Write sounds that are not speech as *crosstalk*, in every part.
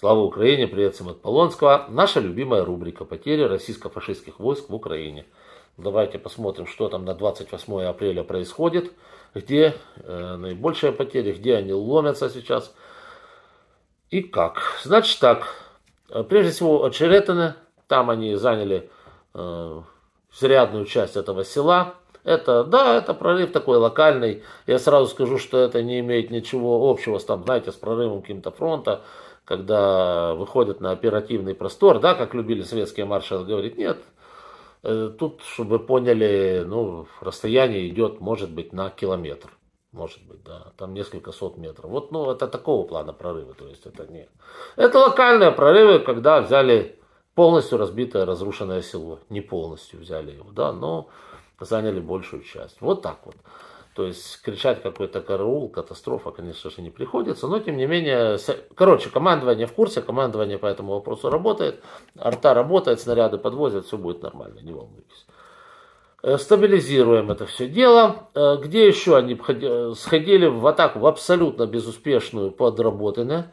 Слава Украине, привет всем от Полонского. Наша любимая рубрика «Потери российско-фашистских войск в Украине». Давайте посмотрим, что там на 28 апреля происходит, где э, наибольшие потери, где они ломятся сейчас и как. Значит так, э, прежде всего Очеретины, там они заняли э, зарядную часть этого села. Это, да, это прорыв такой локальный. Я сразу скажу, что это не имеет ничего общего, с, там, знаете, с прорывом каким-то фронта когда выходят на оперативный простор, да, как любили советские маршалы, говорит, нет, э, тут, чтобы вы поняли, ну, расстояние идет, может быть, на километр, может быть, да, там несколько сот метров. Вот, ну, это такого плана прорывы, то есть это не... Это локальные прорывы, когда взяли полностью разбитое, разрушенное село, не полностью взяли его, да, но заняли большую часть. Вот так вот. То есть кричать какой-то караул, катастрофа, конечно же, не приходится. Но, тем не менее, короче, командование в курсе, командование по этому вопросу работает. Арта работает, снаряды подвозят, все будет нормально, не волнуйтесь. Э, стабилизируем это все дело. Э, где еще они э, сходили в атаку в абсолютно безуспешную подработанную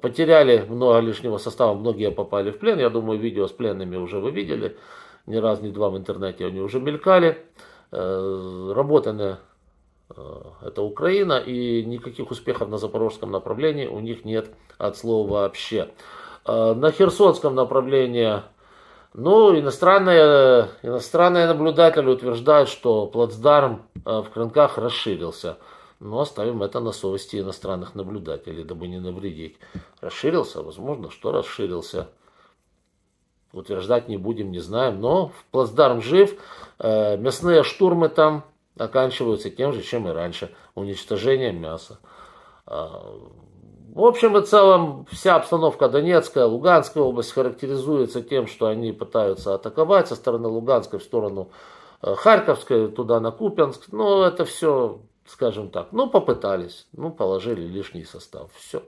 потеряли много лишнего состава, многие попали в плен. Я думаю, видео с пленными уже вы видели. Ни раз, ни два в интернете они уже мелькали. Работаны Э, это Украина, и никаких успехов на запорожском направлении у них нет от слова вообще. Э, на херсонском направлении, ну, иностранные, иностранные наблюдатели утверждают, что плацдарм э, в Крынках расширился. Но оставим это на совести иностранных наблюдателей, дабы не навредить. Расширился, возможно, что расширился. Утверждать не будем, не знаем, но плацдарм жив, мясные штурмы там оканчиваются тем же, чем и раньше, уничтожением мяса. А, в общем и целом, вся обстановка Донецкая, Луганская область характеризуется тем, что они пытаются атаковать со стороны Луганской в сторону э, Харьковской, туда на Купянск. Но ну, это все, скажем так, ну попытались, ну положили лишний состав, все.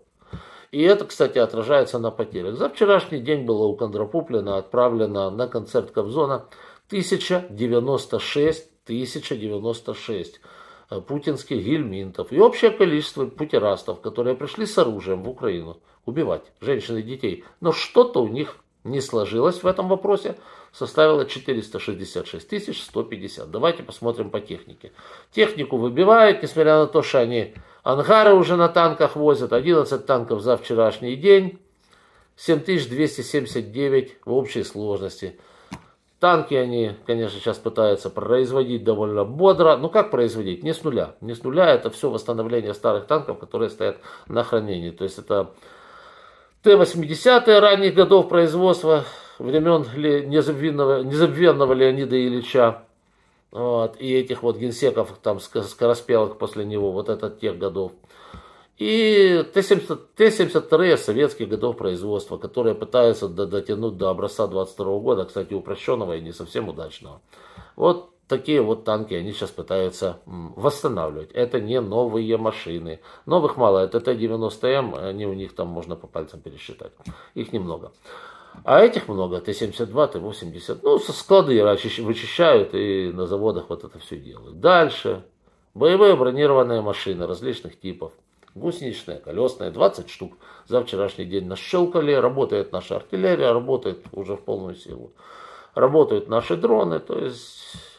И это, кстати, отражается на потерях. За вчерашний день было у Кондрапуплина отправлено на концерт Кобзона 1096 1096 э, путинских гельминтов и общее количество путерастов, которые пришли с оружием в Украину убивать женщин и детей. Но что-то у них не сложилось в этом вопросе, составила 466 150. Давайте посмотрим по технике. Технику выбивают, несмотря на то, что они ангары уже на танках возят, 11 танков за вчерашний день, 7279 в общей сложности. Танки они, конечно, сейчас пытаются производить довольно бодро. но ну, как производить? Не с нуля. Не с нуля это все восстановление старых танков, которые стоят на хранении. То есть это Т-80 ранних годов производства, времен незабвенного, незабвенного Леонида Ильича. Вот, и этих вот генсеков, там, скороспелых после него, вот это тех годов. И Т-73 советских годов производства, которые пытаются дотянуть до образца 22 года, кстати, упрощенного и не совсем удачного. Вот такие вот танки они сейчас пытаются восстанавливать. Это не новые машины. Новых мало, это Т-90М, они у них там можно по пальцам пересчитать. Их немного. А этих много, Т-72, Т-80. Ну, со склады вычищают и на заводах вот это все делают. Дальше. Боевые бронированные машины различных типов гусеничная, колесная, 20 штук за вчерашний день нащелкали, работает наша артиллерия, работает уже в полную силу. Работают наши дроны, то есть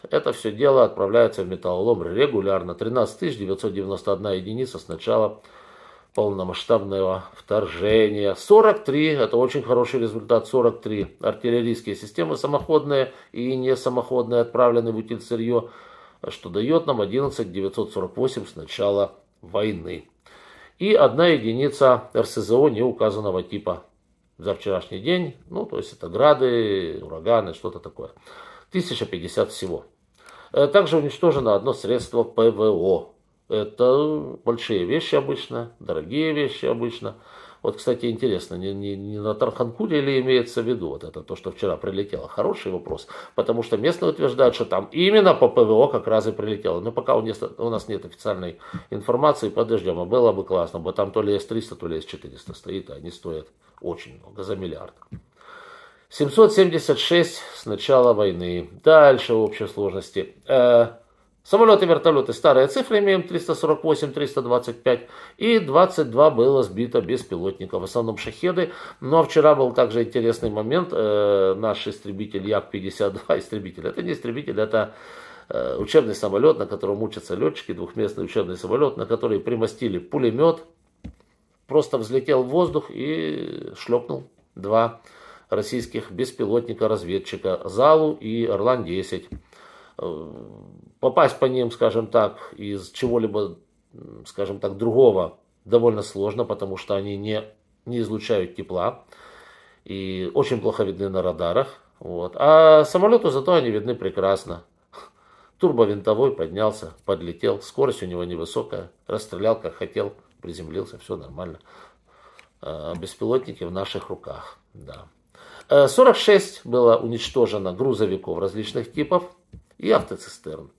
это все дело отправляется в металлолом регулярно. 13 991 единица с начала полномасштабного вторжения. 43, это очень хороший результат, 43 артиллерийские системы самоходные и не самоходные отправлены в утиль сырье, что дает нам 11 948 с начала войны и одна единица РСЗО неуказанного типа за вчерашний день. Ну, то есть это грады, ураганы, что-то такое. 1050 всего. Э, также уничтожено одно средство ПВО. Это большие вещи обычно, дорогие вещи обычно. Вот, кстати, интересно, не, не, не на Тарханкуре ли имеется в виду вот это то, что вчера прилетело? Хороший вопрос, потому что местные утверждают, что там именно по ПВО как раз и прилетело. Но пока у, не, у нас нет официальной информации, подождем, а было бы классно, бы там то ли С-300, то ли С-400 стоит, а они стоят очень много, за миллиард. 776 с начала войны. Дальше общей сложности. Э, Самолеты, вертолеты, старые цифры имеем 348, 325 и 22 было сбито беспилотников, в основном шахеды. Но ну, а вчера был также интересный момент, э, наш истребитель Як-52, *laughs* истребитель, это не истребитель, это э, учебный самолет, на котором учатся летчики, двухместный учебный самолет, на который примостили пулемет, просто взлетел в воздух и шлепнул два российских беспилотника-разведчика Залу и Орлан-10. Э, попасть по ним, скажем так, из чего-либо, скажем так, другого довольно сложно, потому что они не, не излучают тепла и очень плохо видны на радарах. Вот. А самолету зато они видны прекрасно. Турбовинтовой поднялся, подлетел, скорость у него невысокая, расстрелял как хотел, приземлился, все нормально. Э, беспилотники в наших руках, да. 46 э, было уничтожено грузовиков различных типов, и автоцистерн.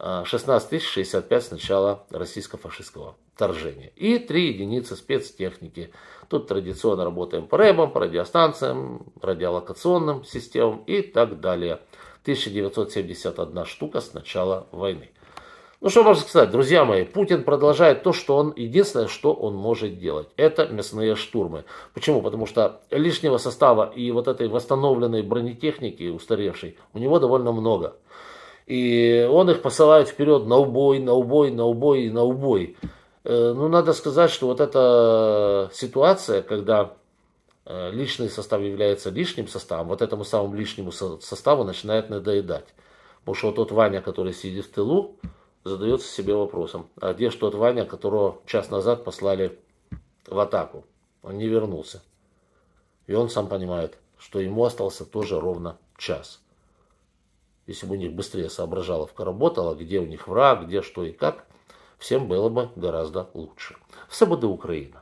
16 а, 065 с начала российско-фашистского вторжения. И три единицы спецтехники. Тут традиционно работаем по рэбам, по радиостанциям, радиолокационным системам и так далее. 1971 штука с начала войны. Ну, что можно сказать, друзья мои, Путин продолжает то, что он, единственное, что он может делать, это мясные штурмы. Почему? Потому что лишнего состава и вот этой восстановленной бронетехники, устаревшей, у него довольно много. И он их посылает вперед на убой, на убой, на убой, на убой. Э, ну, надо сказать, что вот эта ситуация, когда э, личный состав является лишним составом, вот этому самому лишнему составу начинает надоедать. Потому что вот тот Ваня, который сидит в тылу, задается себе вопросом, а где что тот Ваня, которого час назад послали в атаку? Он не вернулся. И он сам понимает, что ему остался тоже ровно час. Если бы у них быстрее соображаловка работала, где у них враг, где что и как, всем было бы гораздо лучше. СБД Украина.